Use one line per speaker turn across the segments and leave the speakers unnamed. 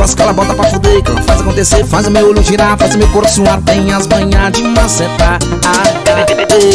tosca, ela bota pra fuder. ela então faz acontecer, faz o meu olho girar, faz o meu corpo suar. Tem as banhas de maceta.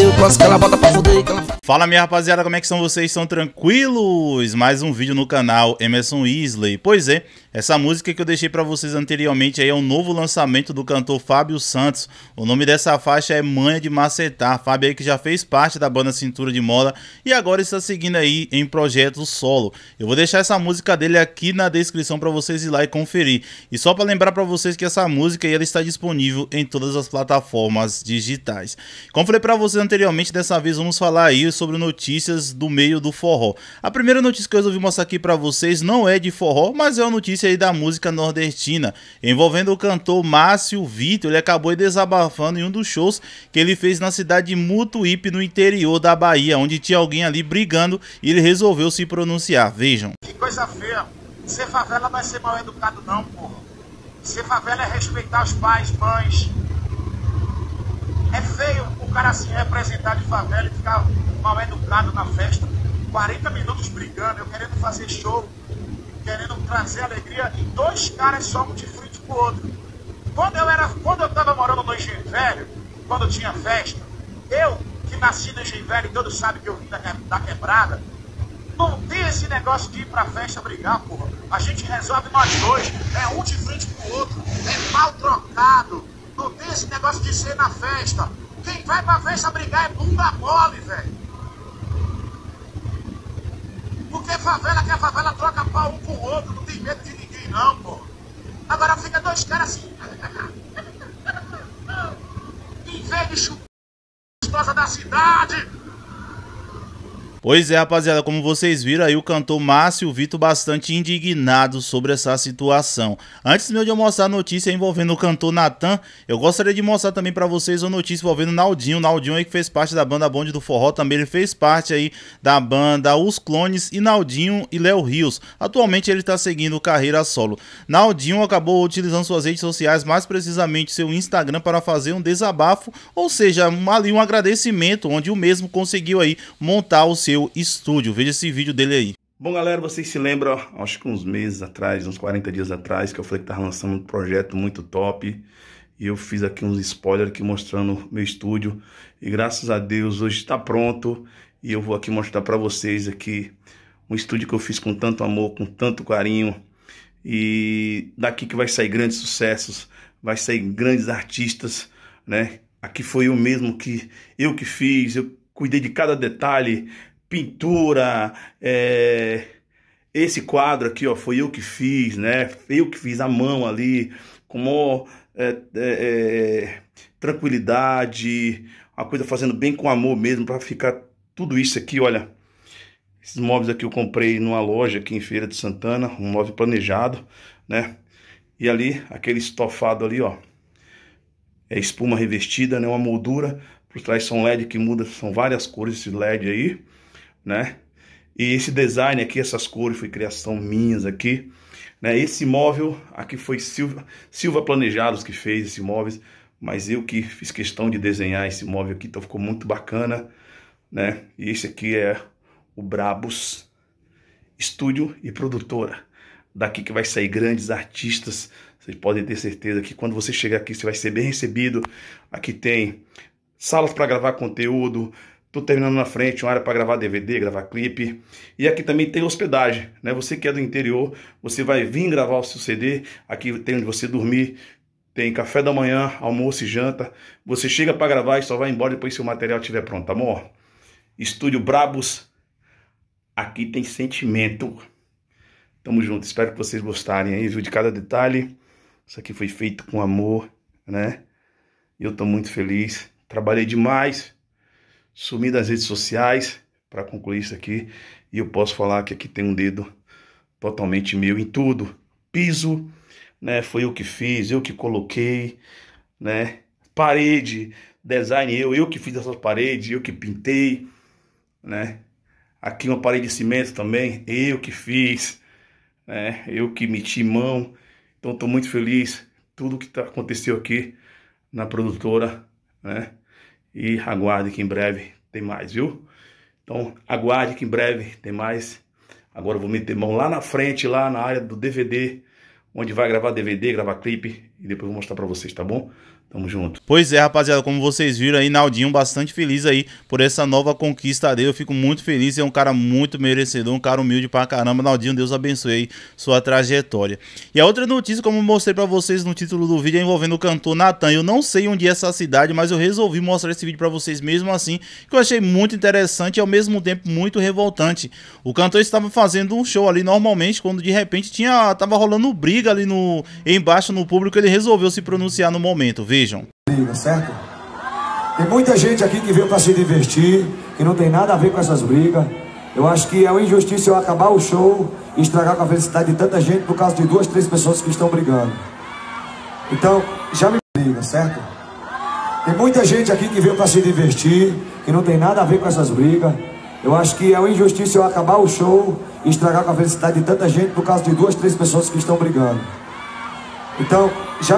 Eu tosca, ela bota pra fuder.
Então Fala minha rapaziada, como é que são vocês? São tranquilos? Mais um vídeo no canal Emerson Isley. Pois é. Essa música que eu deixei para vocês anteriormente aí é um novo lançamento do cantor Fábio Santos. O nome dessa faixa é Manha de Macetar. Fábio aí que já fez parte da banda Cintura de Moda e agora está seguindo aí em projeto solo. Eu vou deixar essa música dele aqui na descrição para vocês ir lá e conferir. E só para lembrar para vocês que essa música ela está disponível em todas as plataformas digitais. Como falei para vocês anteriormente, dessa vez vamos falar aí sobre notícias do meio do forró. A primeira notícia que eu resolvi mostrar aqui para vocês não é de forró, mas é uma notícia ambiente aí da música nordestina. Envolvendo o cantor Márcio Vitor, ele acabou desabafando em um dos shows que ele fez na cidade de Mutuípe, no interior da Bahia, onde tinha alguém ali brigando e ele resolveu se pronunciar. Vejam.
Que coisa feia. Ser favela não é ser mal educado não, porra. Ser favela é respeitar os pais, mães. É feio o cara se representar de favela e ficar mal educado na festa. 40 minutos brigando, eu querendo fazer show, querendo trazer alegria e dois caras só, um de frente pro outro. Quando eu era, quando eu estava morando no Engenho Velho, quando tinha festa, eu, que nasci no Engenho Velho, todos sabem que eu vim da, da quebrada, não tem esse negócio de ir pra festa brigar, porra. A gente resolve nós dois, é um de frente pro outro, é mal trocado. Não tem esse negócio de ser na festa. Quem vai pra festa brigar é bunda mole, velho. Porque favela que a favela troca pau um com o outro, não tem medo de ninguém não, pô. Agora fica dois caras assim. em vez de gostosa da cidade,
Pois é, rapaziada, como vocês viram aí, o cantor Márcio Vitor bastante indignado sobre essa situação. Antes mesmo de eu mostrar a notícia envolvendo o cantor Natan, eu gostaria de mostrar também para vocês a notícia envolvendo o Naldinho. O Naldinho aí que fez parte da banda Bonde do Forró, também ele fez parte aí da banda Os Clones e Naldinho e Léo Rios. Atualmente ele está seguindo carreira solo. Naldinho acabou utilizando suas redes sociais, mais precisamente seu Instagram, para fazer um desabafo, ou seja, ali um agradecimento, onde o mesmo conseguiu aí montar o seu seu estúdio. Veja esse
vídeo dele aí. Bom, galera, vocês se lembram, acho que uns meses atrás, uns 40 dias atrás, que eu falei que estava lançando um projeto muito top. E eu fiz aqui uns spoilers aqui mostrando meu estúdio. E graças a Deus hoje está pronto. E eu vou aqui mostrar para vocês aqui um estúdio que eu fiz com tanto amor, com tanto carinho. E daqui que vai sair grandes sucessos, vai sair grandes artistas, né? Aqui foi eu mesmo que eu que fiz, eu cuidei de cada detalhe, pintura, é, esse quadro aqui, ó, foi eu que fiz, né? Eu que fiz a mão ali, com maior é, é, é tranquilidade, a coisa fazendo bem com amor mesmo, para ficar tudo isso aqui, olha. Esses móveis aqui eu comprei numa loja aqui em Feira de Santana, um móvel planejado, né? E ali, aquele estofado ali, ó. É espuma revestida, né? Uma moldura. Por trás são LED que muda, são várias cores esse LED aí né? E esse design aqui, essas cores, foi criação minhas aqui. Né? Esse imóvel aqui foi Silva, Silva Planejados que fez esse imóvel, mas eu que fiz questão de desenhar esse imóvel aqui, então ficou muito bacana. Né? E esse aqui é o Brabus Estúdio e Produtora. Daqui que vai sair grandes artistas. Vocês podem ter certeza que quando você chegar aqui, você vai ser bem recebido. Aqui tem salas para gravar conteúdo, Estou terminando na frente, uma área para gravar DVD, gravar clipe. E aqui também tem hospedagem, né? Você que é do interior, você vai vir gravar o seu CD. Aqui tem onde você dormir, tem café da manhã, almoço e janta. Você chega para gravar e só vai embora depois se o material estiver pronto, Amor, tá Estúdio Brabos. Aqui tem sentimento. Tamo junto. Espero que vocês gostarem aí, viu? De cada detalhe. Isso aqui foi feito com amor, né? Eu tô muito feliz. Trabalhei demais sumir das redes sociais para concluir isso aqui. E eu posso falar que aqui tem um dedo totalmente meu em tudo. Piso, né? Foi eu que fiz, eu que coloquei, né? Parede, design eu, eu que fiz essas paredes, eu que pintei, né? Aqui uma parede de cimento também, eu que fiz, né? Eu que meti mão. Então estou muito feliz tudo que tá, aconteceu aqui na produtora, né? E aguarde que em breve tem mais, viu? Então, aguarde que em breve tem mais. Agora eu vou meter mão lá na frente, lá na área do DVD, onde vai gravar DVD, gravar clipe, e depois vou mostrar para vocês, tá bom? Tamo junto.
Pois é, rapaziada, como vocês viram aí, Naldinho bastante feliz aí por essa nova conquista dele. Eu fico muito feliz, é um cara muito merecedor, um cara humilde pra caramba. Naldinho, Deus abençoe aí sua trajetória. E a outra notícia, como mostrei pra vocês no título do vídeo, é envolvendo o cantor Natan. Eu não sei onde é essa cidade, mas eu resolvi mostrar esse vídeo pra vocês mesmo assim, que eu achei muito interessante e ao mesmo tempo muito revoltante. O cantor estava fazendo um show ali normalmente, quando de repente tinha, tava rolando briga ali no embaixo no público, ele resolveu se pronunciar no momento. Veja. Sejam. Certo? Tem muita gente aqui que veio para se divertir, que não tem nada
a ver com essas brigas. Eu acho que é uma injustiça eu acabar o show e estragar com a felicidade de tanta gente por causa de duas, três pessoas que estão brigando. Então, já me liga, certo? Tem muita gente aqui que veio para se divertir, que não tem nada a ver com essas brigas.
Eu acho que é uma injustiça eu acabar o show e estragar com a felicidade de tanta gente por causa de duas, três pessoas que estão brigando. Então,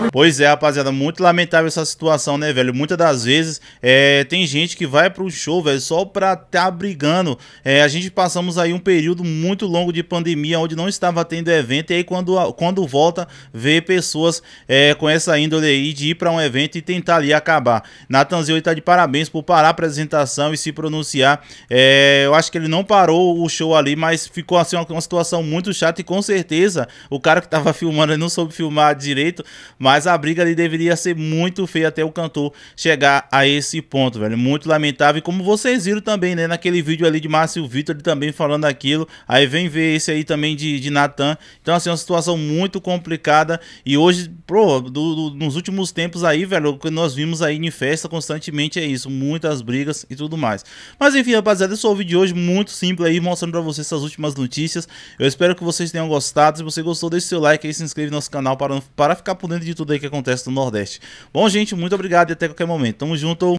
me... Pois é, rapaziada, muito lamentável essa situação, né, velho? Muitas das vezes é, tem gente que vai pro show, velho, só pra tá brigando. É, a gente passamos aí um período muito longo de pandemia onde não estava tendo evento, e aí quando, quando volta, vê pessoas é, com essa índole aí de ir pra um evento e tentar ali acabar. Natanzio tá de parabéns por parar a apresentação e se pronunciar. É, eu acho que ele não parou o show ali, mas ficou assim uma, uma situação muito chata e com certeza o cara que tava filmando ele não soube filmar direito. Mas a briga ali deveria ser muito feia até o cantor chegar a esse ponto, velho. Muito lamentável. E como vocês viram também, né? Naquele vídeo ali de Márcio Vitor, também falando aquilo. Aí vem ver esse aí também de, de Natan. Então, assim, é uma situação muito complicada. E hoje, pô, do, do, nos últimos tempos aí, velho, o que nós vimos aí em festa constantemente é isso. Muitas brigas e tudo mais. Mas enfim, rapaziada, esse foi o vídeo de hoje muito simples aí, mostrando pra vocês essas últimas notícias. Eu espero que vocês tenham gostado. Se você gostou, deixe seu like aí, se inscreve no nosso canal para, para ficar por dentro de tudo aí que acontece no Nordeste. Bom, gente, muito obrigado e até qualquer momento. Tamo junto.